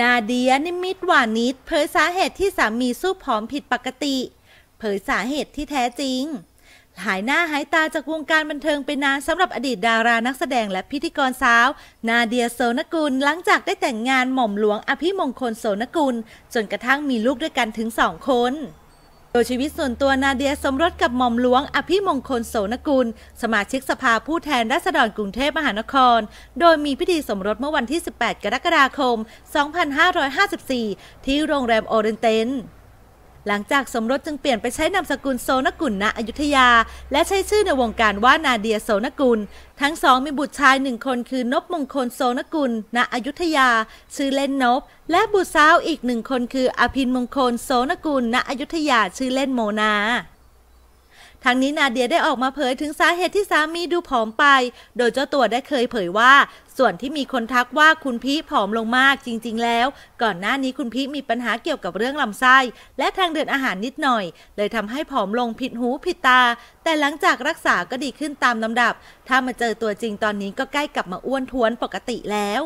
นาเดียนิมิตหวานิดเผยสาเหตุที่สามีสู้ผอมผิดปกติ เผยสาเหตุที่แท้จริงหายหน้าหายตาจากวงการบันเทิงไปนานสำหรับอดีตดารานักแสดงและพิธีกรสาว นาเดียโสนกุลหลังจากได้แต่งงานหม่อมหลวงอภิมงคลโสนกุล จนกระทั่งมีลูกด้วยกันถึงสองคนโดยชีวิตส่วนตัวนาเดียสมรสกับหม่อมหลวงอภิมงคลโสนกุล สมาชิกสภาผู้แทนราษฎรกรุงเทพมหานคร โดยมีพิธีสมรสเมื่อวันที่ 18 กรกฎาคม 2554 ที่โรงแรมโอเรนเตนหลังจากสมรสจึงเปลี่ยนไปใช้นามสกุลโซนกุลณอยุธยา และใช้ชื่อในวงการว่านาเดียโซนกุล ทั้งสองมีบุตรชายหนึ่งคนคือนบมงคลโซนกุลณอยุธยา ชื่อเล่นนบ และบุตรสาวอีกหนึ่งคนคืออภินมงคลโซนกุล ณอยุธยา ชื่อเล่นโมนาทั้งนี้นาเดียได้ออกมาเผยถึงสาเหตุที่สามีดูผอมไป โดยเจ้าตัวได้เคยเผยว่า ส่วนที่มีคนทักว่าคุณพี่ผอมลงมากจริง ๆ แล้ว ก่อนหน้านี้คุณพี่มีปัญหาเกี่ยวกับเรื่องลำไส้ และทางเดินอาหารนิดหน่อย เลยทำให้ผอมลงผิดหูผิดตา แต่หลังจากรักษาก็ดีขึ้นตามลำดับ ถ้ามาเจอตัวจริงตอนนี้ก็ใกล้กลับมาอ้วนท้วนปกติแล้ว